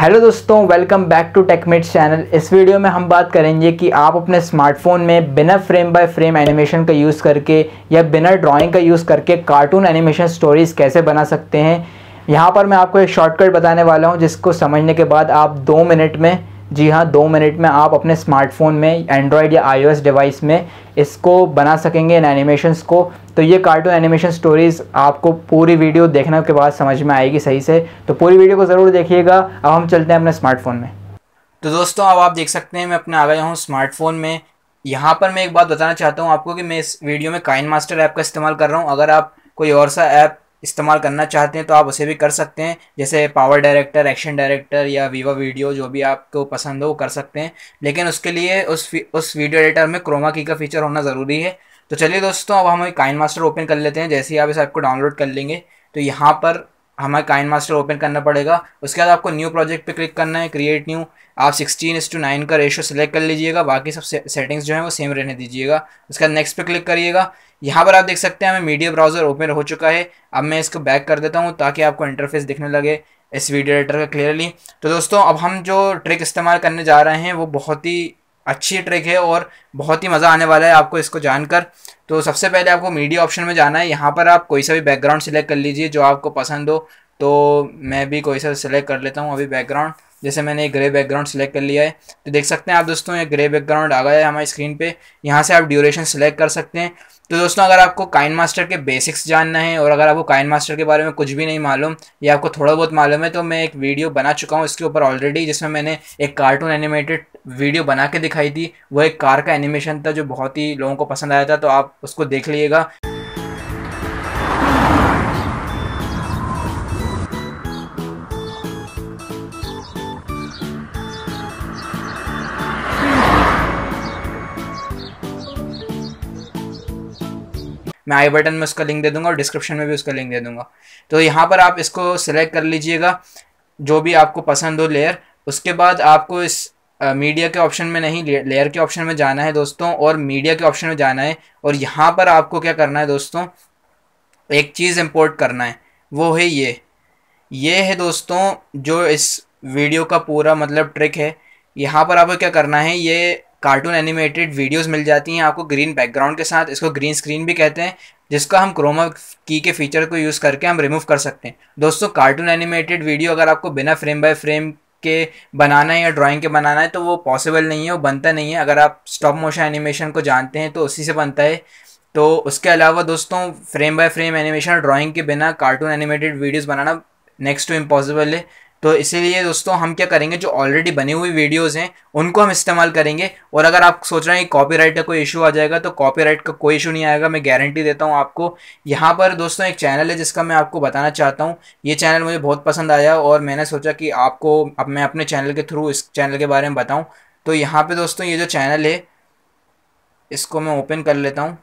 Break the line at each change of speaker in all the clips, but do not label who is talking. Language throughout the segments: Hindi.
हेलो दोस्तों welcome back to Techmate channel इस वीडियो में हम बात करेंगे कि आप अपने स्मार्टफोन में बिना फ्रेम बाय फ्रेम एनिमेशन का यूज़ करके या बिना ड्राइंग का यूज़ करके कार्टून एनिमेशन स्टोरीज कैसे बना सकते हैं यहाँ पर मैं आपको एक शॉर्टकट बताने वाला हूँ जिसको समझने के बाद आप दो मिनट में जी हाँ दो मिनट में आप अपने स्मार्टफोन में एंड्रॉयड या आई डिवाइस में इसको बना सकेंगे इन एनिमेशंस को तो ये कार्टून एनिमेशन स्टोरीज़ आपको पूरी वीडियो देखने के बाद समझ में आएगी सही से तो पूरी वीडियो को ज़रूर देखिएगा अब हम चलते हैं अपने स्मार्टफोन में तो दोस्तों अब आप देख सकते हैं मैं अपने आ गया हूँ स्मार्टफोन में यहाँ पर मैं एक बात बताना चाहता हूँ आपको कि मैं इस वीडियो में काइन मास्टर ऐप का इस्तेमाल कर रहा हूँ अगर आप कोई और सा ऐप इस्तेमाल करना चाहते हैं तो आप उसे भी कर सकते हैं जैसे पावर डायरेक्टर एक्शन डायरेक्टर या वीवा वीडियो जो भी आपको पसंद हो वो कर सकते हैं लेकिन उसके लिए उस उस वीडियो एडिटर में क्रोमा की का फीचर होना ज़रूरी है तो चलिए दोस्तों अब हम काइन मास्टर ओपन कर लेते हैं जैसे ही आप इस ऐप को डाउनलोड कर लेंगे तो यहाँ पर हमें काइन मास्टर ओपन करना पड़ेगा उसके बाद आपको न्यू प्रोजेक्ट पे क्लिक करना है क्रिएट न्यू आप सिक्सटीन इस टू नाइन का रेशो सेलेक्ट कर लीजिएगा बाकी सब सेटिंग्स जो है वो सेम रहने दीजिएगा उसके बाद नेक्स्ट पे क्लिक करिएगा यहाँ पर आप देख सकते हैं हमें मीडिया ब्राउज़र ओपन हो चुका है अब मैं इसको बैक कर देता हूँ ताकि आपको इंटरफेस दिखने लगे इस वीडियो एडिटर का क्लियरली तो दोस्तों अब हम जो ट्रिक इस्तेमाल करने जा रहे हैं वो बहुत ही अच्छी ट्रिक है और बहुत ही मज़ा आने वाला है आपको इसको जानकर तो सबसे पहले आपको मीडिया ऑप्शन में जाना है यहाँ पर आप कोई सा भी बैकग्राउंड सिलेक्ट कर लीजिए जो आपको पसंद हो तो मैं भी कोई सा सिलेक्ट कर लेता हूँ अभी बैकग्राउंड जैसे मैंने एक ग्रे बैकग्राउंड सेलेक्ट कर लिया है तो देख सकते हैं आप दोस्तों ये ग्रे बैकग्राउंड आ गया है हमारी स्क्रीन पे यहाँ से आप ड्यूरेशन सेलेक्ट कर सकते हैं तो दोस्तों अगर आपको काइन मास्टर के बेसिक्स जानना है और अगर आपको काइन मास्टर के बारे में कुछ भी नहीं मालूम या आपको थोड़ा बहुत मालूम है तो मैं एक वीडियो बना चुका हूँ इसके ऊपर ऑलरेडी जिसमें मैंने एक कार्टून एनिमेटेड वीडियो बना के दिखाई थी वो एक कार का एनिमेशन था जो बहुत ही लोगों को पसंद आया था तो आप उसको देख लीजिएगा मैं आई बटन में उसका लिंक दे दूंगा और डिस्क्रिप्शन में भी उसका लिंक दे दूंगा तो यहाँ पर आप इसको सिलेक्ट कर लीजिएगा जो भी आपको पसंद हो लेयर उसके बाद आपको इस मीडिया के ऑप्शन में नहीं लेयर के ऑप्शन में जाना है दोस्तों और मीडिया के ऑप्शन में जाना है और यहाँ पर आपको क्या करना है दोस्तों एक चीज़ इम्पोर्ट करना है वो है ये ये है दोस्तों जो इस वीडियो का पूरा मतलब ट्रिक है यहाँ पर आपको क्या करना है ये कार्टून एनिमेटेड वीडियोस मिल जाती हैं आपको ग्रीन बैकग्राउंड के साथ इसको ग्रीन स्क्रीन भी कहते हैं जिसका हम क्रोमा की के फीचर को यूज़ करके हम रिमूव कर सकते हैं दोस्तों कार्टून एनिमेटेड वीडियो अगर आपको बिना फ्रेम बाय फ्रेम के बनाना है या ड्राइंग के बनाना है तो वो पॉसिबल नहीं है वो बनता नहीं है अगर आप स्टॉप मोशन एनिमेशन को जानते हैं तो उसी से बनता है तो उसके अलावा दोस्तों frame by frame animation drawing के बिना कार्टून एनिमेटेड वीडियोस बनाना नेक्स्ट टू इम्पॉसिबल है तो इसीलिए दोस्तों हम क्या करेंगे जो ऑलरेडी बनी हुई वीडियोस हैं उनको हम इस्तेमाल करेंगे और अगर आप सोच रहे हैं कि कॉपीराइट का कोई इशू आ जाएगा तो कॉपीराइट का कोई इशू नहीं आएगा मैं गारंटी देता हूँ आपको यहाँ पर दोस्तों एक चैनल है जिसका मैं आपको बताना चाहता हूँ ये चैनल मुझे बहुत पसंद आया और मैंने सोचा कि आपको अब मैं अपने चैनल के थ्रू इस चैनल के बारे में बताऊँ तो यहाँ पर दोस्तों ये जो चैनल है इसको मैं ओपन कर लेता हूँ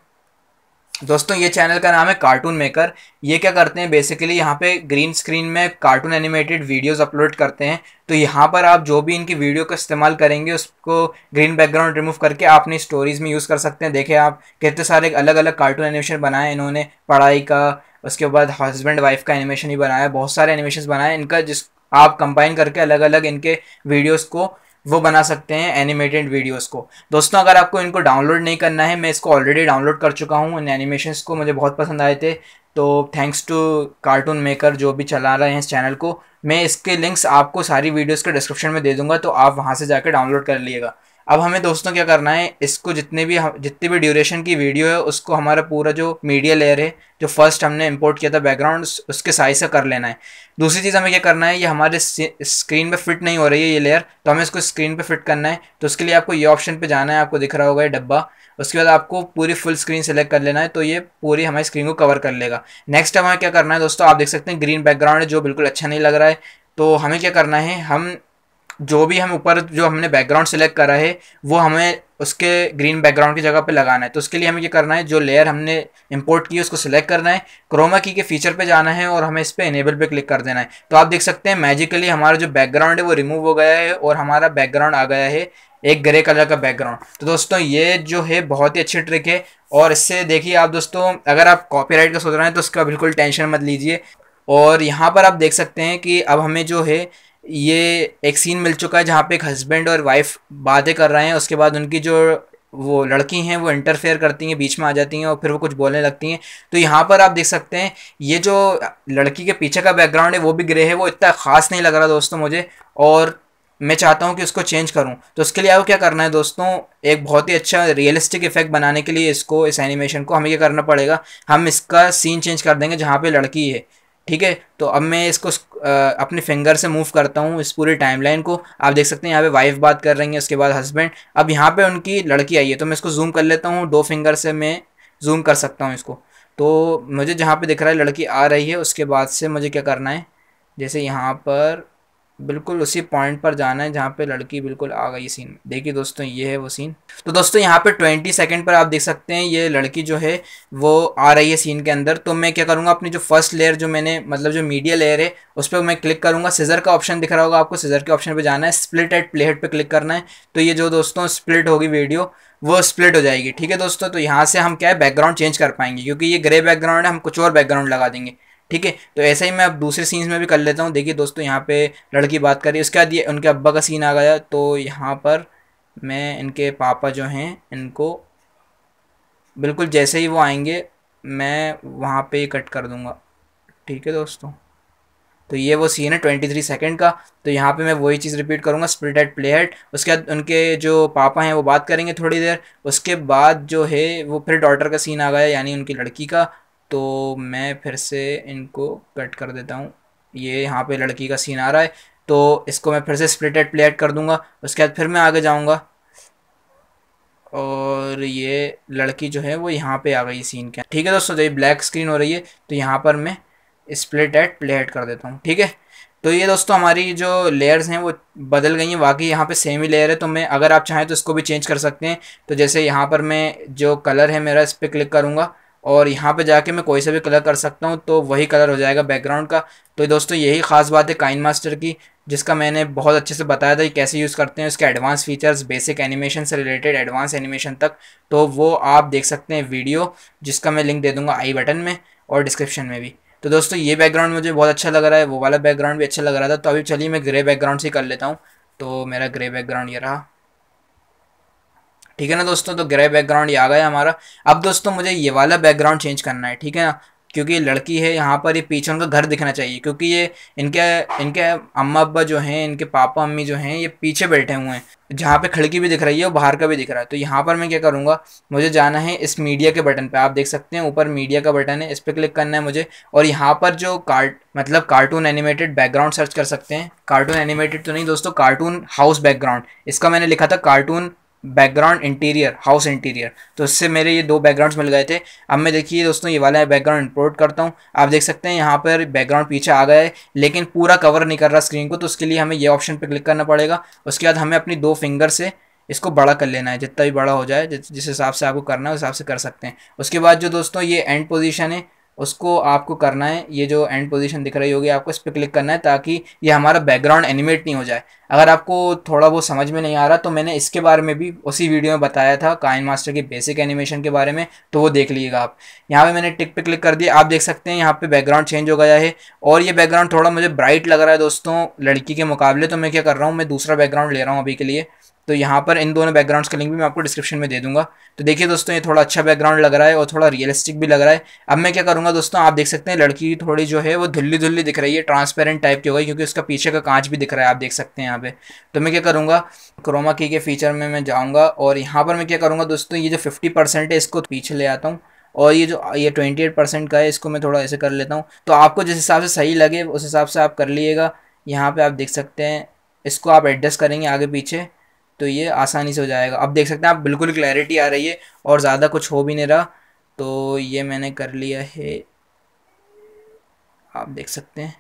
दोस्तों ये चैनल का नाम है कार्टून मेकर ये क्या करते हैं बेसिकली यहाँ पे ग्रीन स्क्रीन में कार्टून एनिमेटेड वीडियोस अपलोड करते हैं तो यहाँ पर आप जो भी इनकी वीडियो का इस्तेमाल करेंगे उसको ग्रीन बैकग्राउंड रिमूव करके आप अपनी स्टोरीज़ में यूज़ कर सकते हैं देखें आप कितने सारे अलग अलग कार्टून एनिमेशन बनाए इन्होंने पढ़ाई का उसके बाद हस्बैंड वाइफ का एनिमेशन ही बनाया बहुत सारे एनिमेशन बनाए इनका जिस आप कंबाइन करके अलग अलग इनके वीडियोज़ को वो बना सकते हैं एनिमेटेड वीडियोस को दोस्तों अगर आपको इनको डाउनलोड नहीं करना है मैं इसको ऑलरेडी डाउनलोड कर चुका हूँ इन एनिमेशंस को मुझे बहुत पसंद आए थे तो थैंक्स टू कार्टून मेकर जो भी चला रहे हैं इस चैनल को मैं इसके लिंक्स आपको सारी वीडियोज़ के डिस्क्रिप्शन में दे दूंगा तो आप वहाँ से जाकर डाउनलोड कर लिएगा अब हमें दोस्तों क्या करना है इसको जितने भी जितनी भी ड्यूरेशन की वीडियो है उसको हमारा पूरा जो मीडिया लेयर है जो फर्स्ट हमने इंपोर्ट किया था बैकग्राउंड उसके साइज से कर लेना है दूसरी चीज़ हमें क्या करना है ये हमारे स्क्रीन पे फिट नहीं हो रही है ये लेयर तो हमें इसको स्क्रीन पे फिट करना है तो उसके लिए आपको ये ऑप्शन पर जाना है आपको दिख रहा होगा ये डब्बा उसके बाद आपको पूरी फुल स्क्रीन सेलेक्ट कर लेना है तो ये पूरी हमारी स्क्रीन को कवर कर लेगा नेक्स्ट हमें क्या करना है दोस्तों आप देख सकते हैं ग्रीन बैकग्राउंड है जो बिल्कुल अच्छा नहीं लग रहा है तो हमें क्या करना है हम जो भी हम ऊपर जो हमने बैकग्राउंड सेलेक्ट करा है वो हमें उसके ग्रीन बैकग्राउंड की जगह पे लगाना है तो उसके लिए हमें ये करना है जो लेयर हमने इंपोर्ट की है उसको सिलेक्ट करना है क्रोमा की के फीचर पे जाना है और हमें इस पर इनेबल पे क्लिक कर देना है तो आप देख सकते हैं मैजिकली हमारा जो बैकग्राउंड है वो रिमूव हो गया है और हमारा बैकग्राउंड आ गया है एक ग्रे कलर का बैकग्राउंड तो दोस्तों ये जो है बहुत ही अच्छी ट्रिक है और इससे देखिए आप दोस्तों अगर आप राइट का सोच रहे हैं तो उसका बिल्कुल टेंशन मत लीजिए और यहाँ पर आप देख सकते हैं कि अब हमें जो है ये एक सीन मिल चुका है जहाँ पे एक हस्बैंड और वाइफ बातें कर रहे हैं उसके बाद उनकी जो वो लड़की हैं वो इंटरफेयर करती हैं बीच में आ जाती हैं और फिर वो कुछ बोलने लगती हैं तो यहाँ पर आप देख सकते हैं ये जो लड़की के पीछे का बैकग्राउंड है वो भी ग्रे है वो इतना ख़ास नहीं लग रहा दोस्तों मुझे और मैं चाहता हूँ कि उसको चेंज करूँ तो उसके लिए आपको क्या करना है दोस्तों एक बहुत ही अच्छा रियलिस्टिक इफेक्ट बनाने के लिए इसको इस एनिमेशन को हमें क्या करना पड़ेगा हम इसका सीन चेंज कर देंगे जहाँ पर लड़की है ठीक है तो अब मैं इसको अपने फिंगर से मूव करता हूँ इस पूरे टाइमलाइन को आप देख सकते हैं यहाँ पे वाइफ बात कर रही है उसके बाद हस्बैंड अब यहाँ पे उनकी लड़की आई है तो मैं इसको जूम कर लेता हूँ दो फिंगर से मैं जूम कर सकता हूँ इसको तो मुझे जहाँ पे दिख रहा है लड़की आ रही है उसके बाद से मुझे क्या करना है जैसे यहाँ पर बिल्कुल उसी पॉइंट पर जाना है जहाँ पे लड़की बिल्कुल आ गई सीन देखिए दोस्तों ये है वो सीन तो दोस्तों यहाँ पे ट्वेंटी सेकंड पर आप देख सकते हैं ये लड़की जो है वो आ रही है सीन के अंदर तो मैं क्या करूँगा अपनी जो फर्स्ट लेयर जो मैंने मतलब जो मीडिया लेयर है उस पर मैं क्लिक करूँगा सीजर का ऑप्शन दिख रहा होगा आपको सीजर के ऑप्शन पर जाना है स्प्लिट एट प्लेहेड पर क्लिक करना है तो ये जो दोस्तों स्प्लिट होगी वीडियो वो स्प्लिट हो जाएगी ठीक है दोस्तों तो यहाँ से हम क्या है बैकग्राउंड चेंज कर पाएंगे क्योंकि ये ग्रे बैकग्राउंड है हम कुछ और बैकग्राउंड लगा देंगे ठीक है तो ऐसे ही मैं अब दूसरे सीन्स में भी कर लेता हूँ देखिए दोस्तों यहाँ पे लड़की बात कर रही है उसके बाद ये उनके अब्बा का सीन आ गया तो यहाँ पर मैं इनके पापा जो हैं इनको बिल्कुल जैसे ही वो आएंगे मैं वहाँ पे कट कर दूँगा ठीक है दोस्तों तो ये वो सीन है ट्वेंटी थ्री सेकेंड का तो यहाँ पे मैं वही चीज़ रिपीट करूँगा स्प्लिट एट प्ले हेड उसके बाद उनके जो पापा हैं वो बात करेंगे थोड़ी देर उसके बाद जो है वो फिर डॉटर का सीन आ गया यानी उनकी लड़की का तो मैं फिर से इनको कट कर देता हूँ ये यहाँ पे लड़की का सीन आ रहा है तो इसको मैं फिर से स्प्लिटेड प्ले ऐड कर दूंगा उसके बाद फिर मैं आगे जाऊँगा और ये लड़की जो है वो यहाँ पे आ गई सीन के ठीक है दोस्तों जब ब्लैक स्क्रीन हो रही है तो यहाँ पर मैं स्प्लिट एड प्ले ऐड कर देता हूँ ठीक है तो ये दोस्तों हमारी जो लेयर्स हैं वो बदल गई हैं बाकी यहाँ पे सेम ही लेयर है तो मैं अगर आप चाहें तो इसको भी चेंज कर सकते हैं तो जैसे यहाँ पर मैं जो कलर है मेरा इस पर क्लिक करूँगा और यहाँ पे जाके मैं कोई सा भी कलर कर सकता हूँ तो वही कलर हो जाएगा बैकग्राउंड का तो दोस्तों यही ख़ास बात है काइन मास्टर की जिसका मैंने बहुत अच्छे से बताया था कि कैसे यूज़ करते हैं उसके एडवांस फीचर्स बेसिक एनिमेशन से रिलेटेड एडवांस एनिमेशन तक तो वो आप देख सकते हैं वीडियो जिसका मैं लिंक दे दूँगा आई बटन में और डिस्क्रिप्शन में भी तो दोस्तों ये बैकग्राउंड मुझे बहुत अच्छा लग रहा है वो वाला बैकग्राउंड भी अच्छा लग रहा था तो अभी चलिए मैं ग्रे बैकग्राउंड से कर लेता हूँ तो मेरा ग्रे बैकग्राउंड ये रहा ठीक है ना दोस्तों तो ग्रे बैकग्राउंड ये आ गया हमारा अब दोस्तों मुझे ये वाला बैकग्राउंड चेंज करना है ठीक है ना क्योंकि ये लड़की है यहाँ पर ये पीछे उनका घर दिखना चाहिए क्योंकि ये इनके इनके अम्मा अब्बा जो हैं इनके पापा अम्मी जो हैं ये पीछे बैठे हुए हैं जहाँ पे खिड़की भी दिख रही है और बाहर का भी दिख रहा है तो यहाँ पर मैं क्या करूँगा मुझे जाना है इस मीडिया के बटन पे आप देख सकते हैं ऊपर मीडिया का बटन है इस पर क्लिक करना है मुझे और यहाँ पर जो कार्ट मतलब कार्टून एनिमेटेड बैकग्राउंड सर्च कर सकते हैं कार्टून एनिमेटेड तो नहीं दोस्तों कार्टून हाउस बैकग्राउंड इसका मैंने लिखा था cartoon background interior house interior तो इससे मेरे ये दो बैकग्राउंड्स मिल गए थे अब मैं देखिए दोस्तों ये वाला बैकग्राउंड इंपोर्ट करता हूँ आप देख सकते हैं यहाँ पर बैकग्राउंड पीछे आ गया है लेकिन पूरा कवर नहीं कर रहा स्क्रीन को तो उसके लिए हमें ये ऑप्शन पर क्लिक करना पड़ेगा उसके बाद हमें अपनी दो फिंगर से इसको बड़ा कर लेना है जितना भी बड़ा हो जाए जिस हिसाब से आपको करना है उस हिसाब से कर सकते हैं उसके बाद जो दोस्तों ये एंड पोजिशन है उसको आपको करना है ये जो एंड पोजीशन दिख रही होगी आपको इस पर क्लिक करना है ताकि ये हमारा बैकग्राउंड एनिमेट नहीं हो जाए अगर आपको थोड़ा बहुत समझ में नहीं आ रहा तो मैंने इसके बारे में भी उसी वीडियो में बताया था काइन मास्टर के बेसिक एनिमेशन के बारे में तो वो देख लीजिएगा आप यहाँ पे मैंने टिक पे क्लिक कर दिया आप देख सकते हैं यहाँ पे बैकग्राउंड चेंज हो गया है और ये बैकग्राउंड थोड़ा मुझे ब्राइट लग रहा है दोस्तों लड़की के मुकाबले तो मैं क्या कर रहा हूँ मैं दूसरा बैकग्राउंड ले रहा हूँ अभी के लिए तो यहाँ पर इन दोनों बैकग्राउंड्स का लिंक भी मैं आपको डिस्क्रिप्शन में दे दूंगा तो देखिए दोस्तों ये थोड़ा अच्छा बैकग्राउंड लग रहा है और थोड़ा रियलिस्टिक भी लग रहा है अब मैं क्या करूँगा दोस्तों आप देख सकते हैं लड़की थोड़ी जो है वो धुल्ली धुल्ली दिख रही है ट्रांसपेरेंट टाइप की हो गई क्योंकि उसका पीछे का कांच भी दिख रहा है आप देख सकते हैं यहाँ पे तो मैं क्या करूँगा क्रोमा की के फीचर में मैं जाऊँगा और यहाँ पर मैं क्या करूँगा दोस्तों ये जो फिफ्टी है इसको पीछे ले आता हूँ और ये जो ये ट्वेंटी एट परसेंट का है इसको मैं थोड़ा ऐसे कर लेता हूँ तो आपको जिस हिसाब से सही लगे उस हिसाब से आप कर लिएगा यहाँ पे आप देख सकते हैं इसको आप एडजस्ट करेंगे आगे पीछे तो ये आसानी से हो जाएगा अब देख सकते हैं आप बिल्कुल क्लैरिटी आ रही है और ज़्यादा कुछ हो भी नहीं रहा तो ये मैंने कर लिया है आप देख सकते हैं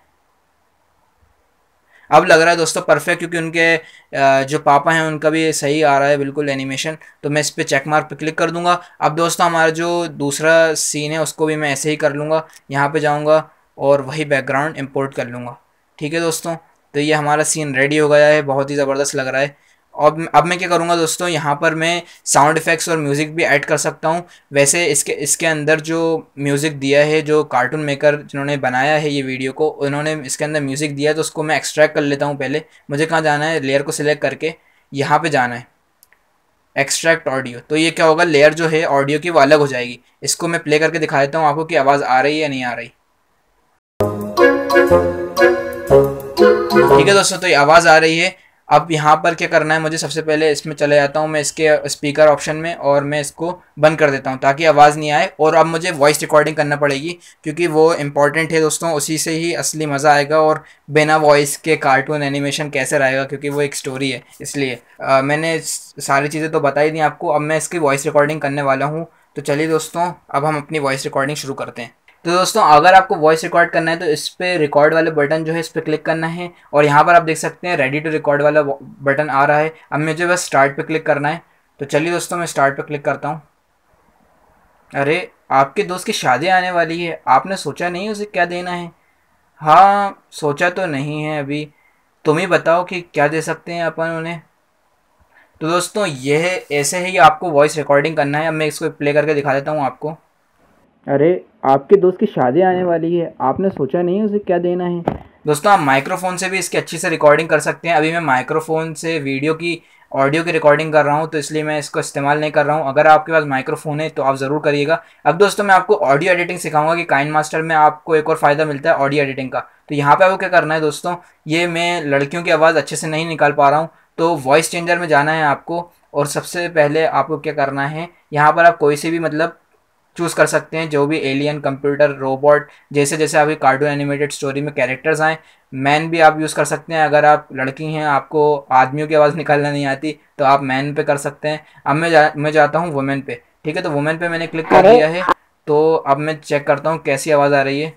अब लग रहा है दोस्तों परफेक्ट क्योंकि उनके जो पापा हैं उनका भी सही आ रहा है बिल्कुल एनिमेशन तो मैं इस पर चेक मार्क पर क्लिक कर दूंगा अब दोस्तों हमारा जो दूसरा सीन है उसको भी मैं ऐसे ही कर लूँगा यहाँ पर जाऊँगा और वही बैकग्राउंड इंपोर्ट कर लूँगा ठीक है दोस्तों तो ये हमारा सीन रेडी हो गया है बहुत ही ज़बरदस्त लग रहा है अब अब मैं क्या करूँगा दोस्तों यहाँ पर मैं साउंड इफ़ेक्ट्स और म्यूज़िक भी ऐड कर सकता हूँ वैसे इसके इसके अंदर जो म्यूज़िक दिया है जो कार्टून मेकर जिन्होंने बनाया है ये वीडियो को उन्होंने इसके अंदर म्यूज़िक दिया है तो उसको मैं एक्सट्रैक्ट कर लेता हूँ पहले मुझे कहाँ जाना है लेयर को सिलेक्ट करके यहाँ पर जाना है एक्सट्रैक्ट ऑडियो तो ये क्या होगा लेयर जो है ऑडियो की वो अलग हो जाएगी इसको मैं प्ले करके दिखा देता हूँ आपको कि आवाज़ आ रही है या नहीं आ रही ठीक है दोस्तों तो ये आवाज़ आ रही है अब यहाँ पर क्या करना है मुझे सबसे पहले इसमें चले जाता हूँ मैं इसके स्पीकर ऑप्शन में और मैं इसको बंद कर देता हूँ ताकि आवाज़ नहीं आए और अब मुझे वॉइस रिकॉर्डिंग करना पड़ेगी क्योंकि वो इम्पॉर्टेंट है दोस्तों उसी से ही असली मज़ा आएगा और बिना वॉइस के कार्टून एनिमेशन कैसे रहेगा क्योंकि वो एक स्टोरी है इसलिए आ, मैंने सारी चीज़ें तो बताई दी आपको अब मैं इसकी वॉइस रिकॉर्डिंग करने वाला हूँ तो चलिए दोस्तों अब हम अपनी वॉइस रिकॉर्डिंग शुरू करते हैं तो दोस्तों अगर आपको वॉइस रिकॉर्ड करना है तो इस पर रिकॉर्ड वाले बटन जो है इस पर क्लिक करना है और यहाँ पर आप देख सकते हैं रेडी टू रिकॉर्ड वाला बटन आ रहा है अब मुझे बस स्टार्ट पे क्लिक करना है तो चलिए दोस्तों मैं स्टार्ट पर क्लिक करता हूँ अरे आपके दोस्त की शादी आने वाली है आपने सोचा नहीं उसे क्या देना है हाँ सोचा तो नहीं है अभी तुम ही बताओ कि क्या दे सकते हैं अपन उन्हें तो दोस्तों यह ऐसे ही आपको वॉइस रिकॉर्डिंग करना है अब मैं इसको प्ले करके दिखा देता हूँ आपको अरे आपके दोस्त की शादी आने हाँ। वाली है आपने सोचा नहीं उसे क्या देना है दोस्तों आप माइक्रोफोन से भी इसकी अच्छी से रिकॉर्डिंग कर सकते हैं अभी मैं माइक्रोफोन से वीडियो की ऑडियो की रिकॉर्डिंग कर रहा हूँ तो इसलिए मैं इसको इस्तेमाल नहीं कर रहा हूँ अगर आपके पास माइक्रोफोन है तो आप ज़रूर करिएगा अब दोस्तों मैं आपको ऑडियो एडिटिंग सिखाऊंगा कि काइन मास्टर में आपको एक और फ़ायदा मिलता है ऑडियो एडिटिंग का तो यहाँ पे आपको क्या करना है दोस्तों ये मैं लड़कियों की आवाज़ अच्छे से नहीं निकाल पा रहा हूँ तो वॉइस चेंजर में जाना है आपको और सबसे पहले आपको क्या करना है यहाँ पर आप कोई से भी मतलब चूज़ कर सकते हैं जो भी एलियन कंप्यूटर रोबोट जैसे जैसे अभी कार्टून एनिमेटेड स्टोरी में कैरेक्टर्स आए मैन भी आप यूज़ कर सकते हैं अगर आप लड़की हैं आपको आदमियों की आवाज़ निकालना नहीं आती तो आप मैन पे कर सकते हैं अब मैं जा मैं जाता हूँ वुमेन पे ठीक है तो वुमेन पे मैंने क्लिक कर दिया है तो अब मैं चेक करता हूँ कैसी आवाज़ आ रही है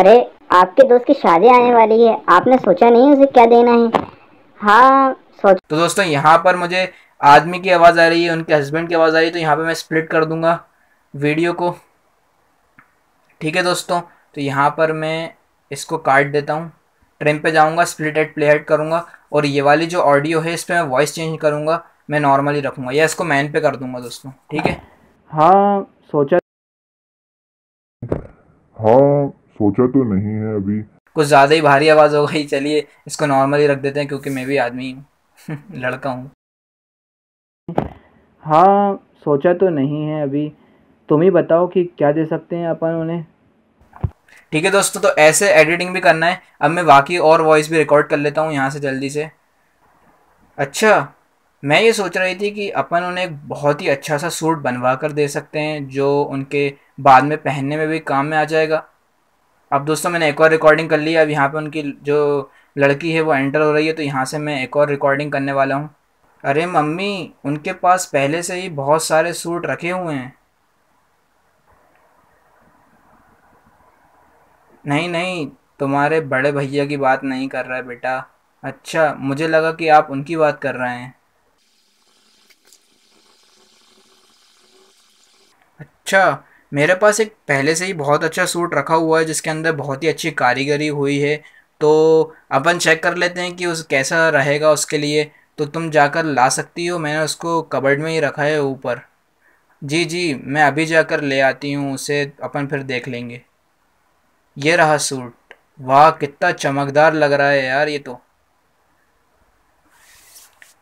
अरे आपके दोस्त की शादी आने वाली है आपने सोचा नहीं उसे क्या देना है हाँ सोच
तो दोस्तों यहाँ पर मुझे आदमी की आवाज़ आ रही है उनके हस्बैंड की आवाज़ आ रही है तो यहाँ पे मैं स्प्लिट कर दूंगा वीडियो को ठीक है दोस्तों तो यहाँ पर मैं इसको काट देता हूँ ट्रिम पे जाऊँगा स्प्लिट एड प्ले हेड करूँगा और ये वाली जो ऑडियो है इस पर मैं वॉइस चेंज करूँगा मैं नॉर्मली रखूँगा या इसको मैन पे कर दूँगा दोस्तों ठीक है हाँ सोचा हाँ
सोचा तो नहीं है अभी
कुछ ज़्यादा ही भारी आवाज़ हो गई चलिए इसको नॉर्मली रख देते हैं क्योंकि मैं भी आदमी हूँ लड़का हूँ हाँ सोचा तो नहीं है अभी तुम ही बताओ कि क्या दे सकते हैं अपन उन्हें ठीक है दोस्तों तो ऐसे एडिटिंग भी करना है अब मैं बाकी और वॉइस भी रिकॉर्ड कर लेता हूँ यहाँ से जल्दी से अच्छा मैं ये सोच रही थी कि अपन उन्हें एक बहुत ही अच्छा सा सूट बनवा कर दे सकते हैं जो उनके बाद में पहनने में भी काम में आ जाएगा अब दोस्तों मैंने एक और रिकॉर्डिंग कर ली अब यहाँ पर उनकी जो लड़की है वो एंटर हो रही है तो यहाँ से मैं एक और रिकॉर्डिंग करने वाला हूँ अरे मम्मी उनके पास पहले से ही बहुत सारे सूट रखे हुए हैं नहीं नहीं तुम्हारे बड़े भैया की बात नहीं कर रहा है बेटा अच्छा मुझे लगा कि आप उनकी बात कर रहे हैं अच्छा मेरे पास एक पहले से ही बहुत अच्छा सूट रखा हुआ है जिसके अंदर बहुत ही अच्छी कारीगरी हुई है तो अपन चेक कर लेते हैं कि उस कैसा रहेगा उसके लिए तो तुम जाकर ला सकती हो मैंने उसको कबर्ड में ही रखा है ऊपर जी जी मैं अभी जाकर ले आती हूँ उसे अपन फिर देख लेंगे ये रहा सूट वाह कितना चमकदार लग रहा है यार ये तो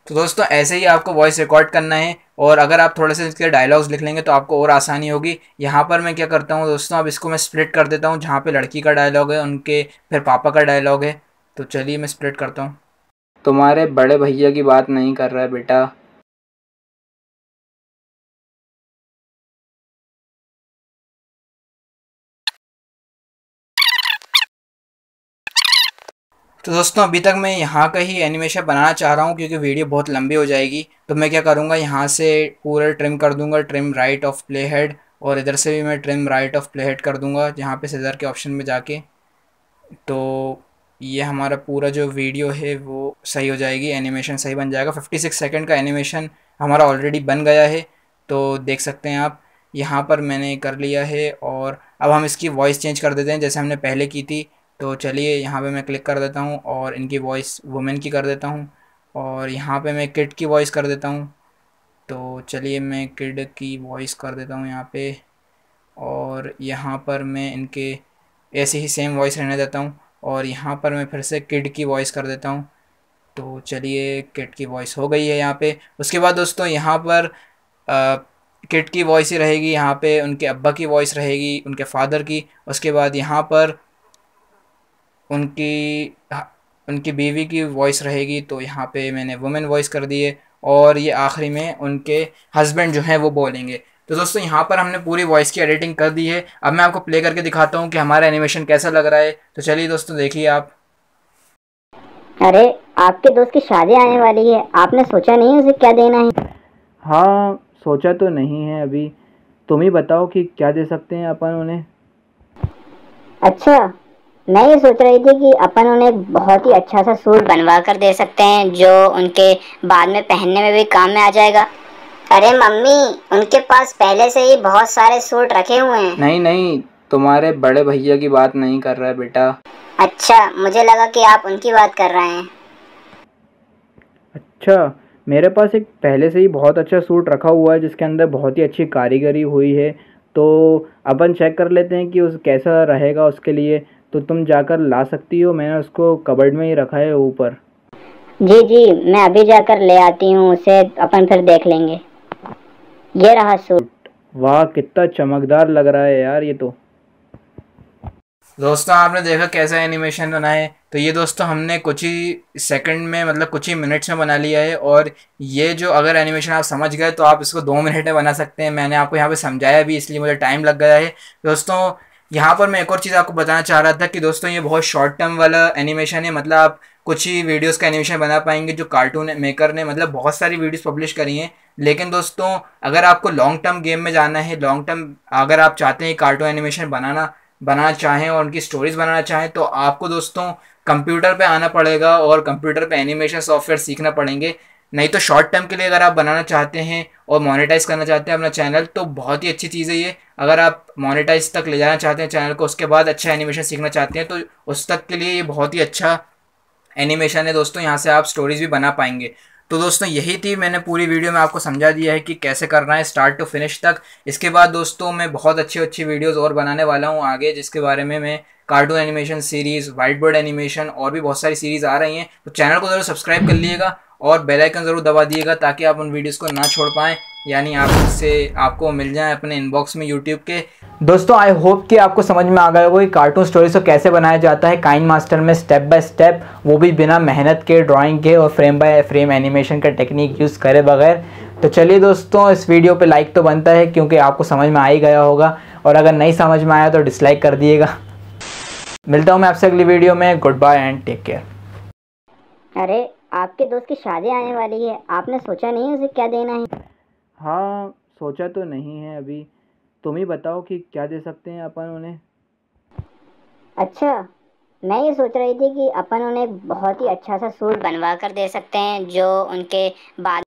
तो दोस्तों ऐसे ही आपको वॉइस रिकॉर्ड करना है और अगर आप थोड़े से इसके डायलॉग्स लिख लेंगे तो आपको और आसानी होगी यहाँ पर मैं क्या करता हूँ दोस्तों अब इसको मैं स्प्लिट कर देता हूँ जहाँ पे लड़की का डायलॉग है उनके फिर पापा का डायलॉग है तो चलिए मैं स्प्लिट करता हूँ
तुम्हारे बड़े भैया की बात नहीं कर रहा है बेटा तो दोस्तों अभी तक मैं यहाँ का ही
एनिमेशन बनाना चाह रहा हूँ क्योंकि वीडियो बहुत लंबी हो जाएगी तो मैं क्या करूँगा यहाँ से पूरा ट्रिम कर दूँगा trim right of play head और इधर से भी मैं trim right of play head कर दूँगा यहाँ पे सेजर के ऑप्शन में जाके तो ये हमारा पूरा जो वीडियो है वो सही हो जाएगी एनिमेशन सही बन जाएगा फिफ्टी सिक्स सेकेंड का एनिमेशन हमारा ऑलरेडी बन गया है तो देख सकते हैं आप यहाँ पर मैंने कर लिया है और अब हम इसकी वॉइस चेंज कर देते हैं जैसे हमने पहले की थी तो चलिए यहाँ पे मैं क्लिक कर देता हूँ और इनकी वॉइस वुमेन की कर देता हूँ और यहाँ पे मैं किड की वॉइस कर देता हूँ तो चलिए मैं किड की वॉइस कर देता हूँ यहाँ पे और यहाँ पर मैं इनके ऐसे ही सेम वॉइस रहने देता हूँ और यहाँ पर मैं फिर से किड की वॉइस कर देता हूँ तो चलिए किट की वॉइस हो गई है यहाँ पे उसके बाद दोस्तों यहाँ पर किट की वॉइस ही रहेगी यहाँ पे उनके अब्बा की वॉइस रहेगी उनके फादर की उसके बाद यहाँ पर उनकी उनकी बीवी की वॉइस रहेगी तो यहाँ पे मैंने वुमेन वॉइस कर दिए और ये आखिरी में उनके हस्बैंड जो हैं वो बोलेंगे तो दोस्तों यहाँ पर हमने पूरी वॉइस की एडिटिंग कर दी है अब मैं आपको प्ले करके दिखाता हूँ कि हमारा एनिमेशन कैसा लग रहा है तो चलिए दोस्तों देखिए आप
अरे आपके दोस्त की शादी आने वाली है आपने सोचा नहीं उसे क्या देना है हाँ सोचा तो नहीं है अभी तुम ही बताओ कि क्या दे सकते हैं अपन उन्हें अच्छा मैं ये सोच रही थी कि अपन उन्हें बहुत ही अच्छा सा सूट बनवा कर दे सकते हैं जो उनके बाद में पहनने में भी काम में आ जाएगा अरे मम्मी उनके पास पहले से ही बहुत सारे सूट रखे हुए हैं
नहीं नहीं तुम्हारे बड़े भैया की
बात नहीं कर रहा है बेटा अच्छा मुझे लगा कि आप उनकी बात कर रहे हैं
अच्छा मेरे पास एक पहले से ही बहुत अच्छा सूट रखा हुआ है जिसके अंदर बहुत ही अच्छी कारीगरी हुई है तो अपन चेक कर लेते हैं कि उस कैसा रहेगा उसके लिए तो तुम जाकर ला सकती हो मैंने उसको कबर्ड में ही रखा है ऊपर
जी जी मैं अभी जाकर ले आती हूँ उसे अपन फिर देख लेंगे
ये रहा सूट वाह कितना चमकदार लग रहा है यार ये तो दोस्तों आपने देखा कैसा एनिमेशन बना है तो ये दोस्तों हमने कुछ ही सेकंड में मतलब कुछ ही मिनट्स में बना लिया है और ये जो अगर एनिमेशन आप समझ गए तो आप इसको दो मिनट में बना सकते हैं मैंने आपको यहाँ पे समझाया भी इसलिए मुझे टाइम लग गया है दोस्तों यहाँ पर मैं एक और चीज़ आपको बताना चाह रहा था कि दोस्तों ये बहुत शॉर्ट टर्म वाला एनिमेशन है मतलब आप कुछ ही वीडियोस का एनिमेशन बना पाएंगे जो कार्टून मेकर ने मतलब बहुत सारी वीडियोस पब्लिश करी हैं लेकिन दोस्तों अगर आपको लॉन्ग टर्म गेम में जाना है लॉन्ग टर्म अगर आप चाहते हैं कार्टून एनिमेशन बनाना बनाना चाहें और उनकी स्टोरीज़ बनाना चाहें तो आपको दोस्तों कंप्यूटर पे आना पड़ेगा और कंप्यूटर पे एनिमेशन सॉफ्टवेयर सीखना पड़ेंगे नहीं तो शॉर्ट टर्म के लिए अगर आप बनाना चाहते हैं और मोनेटाइज करना चाहते हैं अपना चैनल तो बहुत ही अच्छी चीज़ है ये अगर आप मोनेटाइज तक ले जाना चाहते हैं चैनल को उसके बाद अच्छा एनिमेशन सीखना चाहते हैं तो उस तक के लिए ये बहुत ही अच्छा एनिमेशन है दोस्तों यहाँ से आप स्टोरीज़ भी बना पाएंगे तो दोस्तों यही थी मैंने पूरी वीडियो में आपको समझा दिया है कि कैसे करना है स्टार्ट टू फिनिश तक इसके बाद दोस्तों मैं बहुत अच्छी अच्छी वीडियोज़ और बनाने वाला हूँ आगे जिसके बारे में मैं cartoon animation series whiteboard animation और भी बहुत सारी सीरीज़ आ रही हैं तो चैनल को ज़रूर सब्सक्राइब कर लीजिएगा और बेल आइकन ज़रूर दबा दिएगा ताकि आप उन वीडियोस को ना छोड़ पाएँ यानी आपसे आपको मिल जाए अपने इनबॉक्स में यूट्यूब के दोस्तों आई होप कि आपको समझ में आ गया होगा कि कार्टून स्टोरीज को कैसे बनाया जाता है काइन मास्टर में स्टेप बाय स्टेप वो भी बिना मेहनत के ड्राइंग के और फ्रेम बाय फ्रेम एनिमेशन का टेक्निक यूज़ करे बगैर तो चलिए दोस्तों इस वीडियो पर लाइक तो बनता है क्योंकि आपको समझ में आ ही गया होगा और अगर नहीं समझ में आया तो डिसलाइक कर दिएगा मिलता हूँ मैं आपसे अगली वीडियो में goodbye and take care
अरे आपके दोस्त की शादी आने वाली है आपने सोचा नहीं उसे क्या देना है हाँ सोचा तो नहीं है अभी तुम ही बताओ कि क्या दे सकते हैं अपन उन्हें अच्छा मैं ये सोच रही थी कि अपन उन्हें बहुत ही अच्छा सा सूट बनवा कर दे सकते हैं जो उनके बाद